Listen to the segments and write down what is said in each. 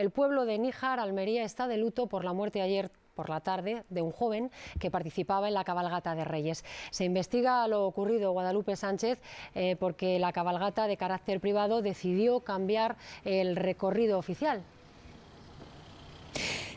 El pueblo de Níjar, Almería, está de luto por la muerte ayer por la tarde de un joven que participaba en la cabalgata de Reyes. Se investiga lo ocurrido Guadalupe Sánchez eh, porque la cabalgata de carácter privado decidió cambiar el recorrido oficial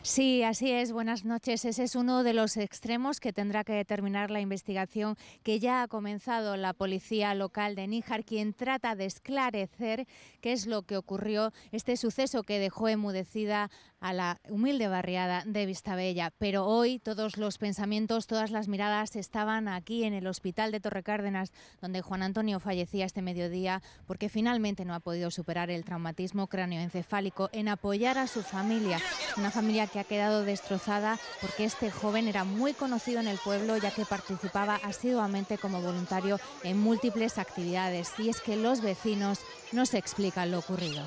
Sí, así es. Buenas noches. Ese es uno de los extremos que tendrá que determinar la investigación que ya ha comenzado la policía local de Níjar, quien trata de esclarecer qué es lo que ocurrió, este suceso que dejó enmudecida a la humilde barriada de Vistabella. Pero hoy todos los pensamientos, todas las miradas estaban aquí en el hospital de Torre Cárdenas, donde Juan Antonio fallecía este mediodía porque finalmente no ha podido superar el traumatismo cráneoencefálico en apoyar a su familia, una familia que ha quedado destrozada porque este joven era muy conocido en el pueblo ya que participaba asiduamente como voluntario en múltiples actividades. Y es que los vecinos no se explican lo ocurrido.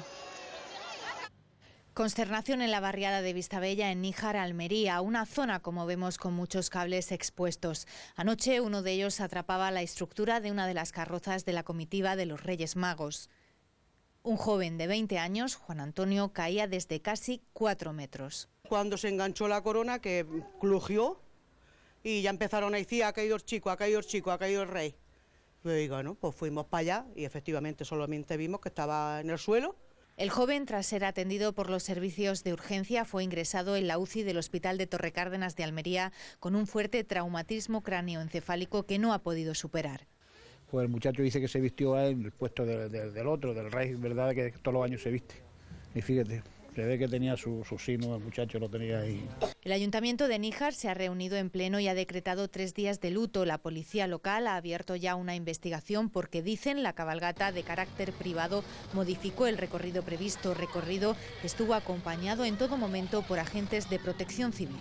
Consternación en la barriada de Vistabella en Níjar, Almería, una zona como vemos con muchos cables expuestos. Anoche uno de ellos atrapaba la estructura de una de las carrozas de la comitiva de los Reyes Magos. Un joven de 20 años, Juan Antonio, caía desde casi 4 metros. Cuando se enganchó la corona que clugió y ya empezaron a decir, ha caído el chico, ha caído el chico, ha caído el rey. Yo digo, no, pues fuimos para allá y efectivamente solamente vimos que estaba en el suelo el joven, tras ser atendido por los servicios de urgencia, fue ingresado en la UCI del Hospital de Torre Cárdenas de Almería con un fuerte traumatismo cráneoencefálico que no ha podido superar. Pues el muchacho dice que se vistió en el puesto del otro, del rey, ¿verdad? Que todos los años se viste. Y fíjate, se ve que tenía su, su sino, el muchacho lo tenía ahí. El ayuntamiento de Níjar se ha reunido en pleno y ha decretado tres días de luto. La policía local ha abierto ya una investigación porque dicen la cabalgata de carácter privado modificó el recorrido previsto. Recorrido que estuvo acompañado en todo momento por agentes de protección civil.